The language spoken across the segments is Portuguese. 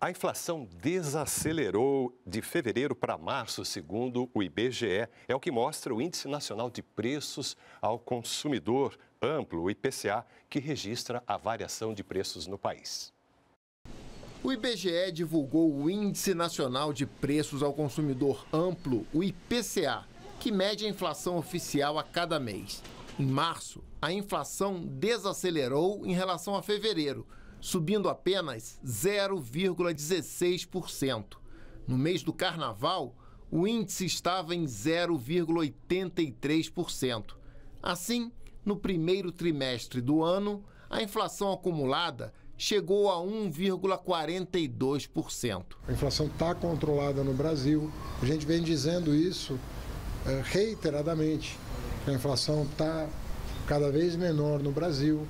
A inflação desacelerou de fevereiro para março, segundo o IBGE. É o que mostra o Índice Nacional de Preços ao Consumidor Amplo, o IPCA, que registra a variação de preços no país. O IBGE divulgou o Índice Nacional de Preços ao Consumidor Amplo, o IPCA, que mede a inflação oficial a cada mês. Em março, a inflação desacelerou em relação a fevereiro subindo apenas 0,16%. No mês do carnaval, o índice estava em 0,83%. Assim, no primeiro trimestre do ano, a inflação acumulada chegou a 1,42%. A inflação está controlada no Brasil. A gente vem dizendo isso eh, reiteradamente. A inflação está cada vez menor no Brasil.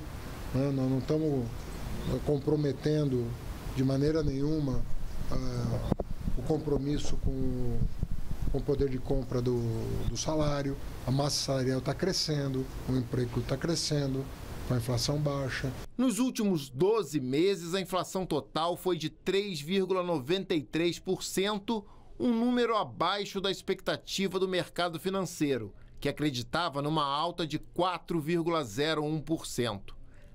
Né? Não estamos comprometendo de maneira nenhuma ah, o compromisso com, com o poder de compra do, do salário, a massa salarial está crescendo, o emprego está crescendo, com a inflação baixa. Nos últimos 12 meses, a inflação total foi de 3,93%, um número abaixo da expectativa do mercado financeiro, que acreditava numa alta de 4,01%.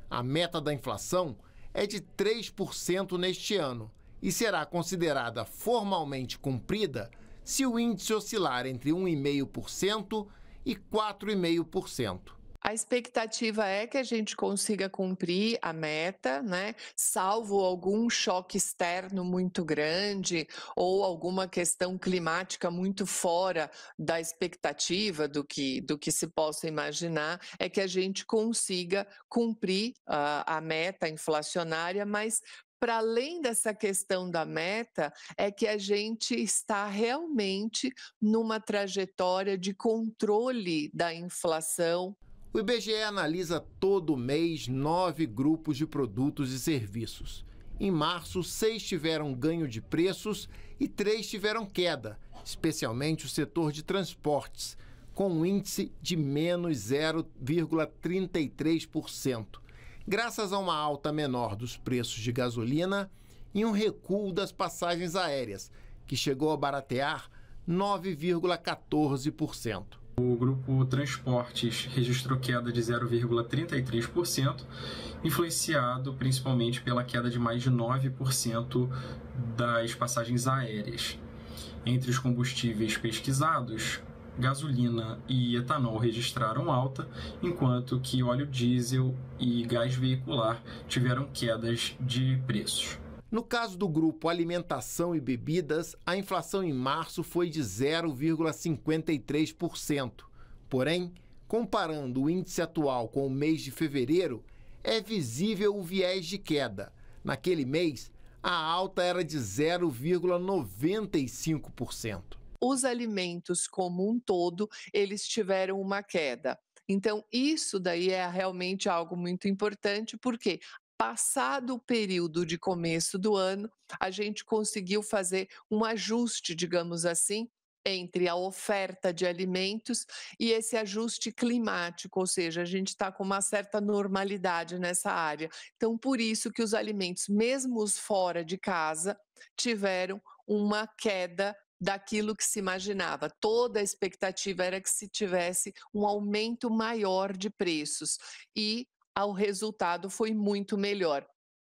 A meta da inflação é de 3% neste ano e será considerada formalmente cumprida se o índice oscilar entre 1,5% e 4,5%. A expectativa é que a gente consiga cumprir a meta, né? Salvo algum choque externo muito grande ou alguma questão climática muito fora da expectativa do que, do que se possa imaginar, é que a gente consiga cumprir uh, a meta inflacionária, mas para além dessa questão da meta, é que a gente está realmente numa trajetória de controle da inflação o IBGE analisa todo mês nove grupos de produtos e serviços. Em março, seis tiveram ganho de preços e três tiveram queda, especialmente o setor de transportes, com um índice de menos 0,33%, graças a uma alta menor dos preços de gasolina e um recuo das passagens aéreas, que chegou a baratear 9,14%. O grupo Transportes registrou queda de 0,33%, influenciado principalmente pela queda de mais de 9% das passagens aéreas. Entre os combustíveis pesquisados, gasolina e etanol registraram alta, enquanto que óleo diesel e gás veicular tiveram quedas de preços. No caso do grupo Alimentação e Bebidas, a inflação em março foi de 0,53%. Porém, comparando o índice atual com o mês de fevereiro, é visível o viés de queda. Naquele mês, a alta era de 0,95% os alimentos como um todo, eles tiveram uma queda. Então, isso daí é realmente algo muito importante, porque passado o período de começo do ano, a gente conseguiu fazer um ajuste, digamos assim, entre a oferta de alimentos e esse ajuste climático, ou seja, a gente está com uma certa normalidade nessa área. Então, por isso que os alimentos, mesmo os fora de casa, tiveram uma queda daquilo que se imaginava. Toda a expectativa era que se tivesse um aumento maior de preços e o resultado foi muito melhor.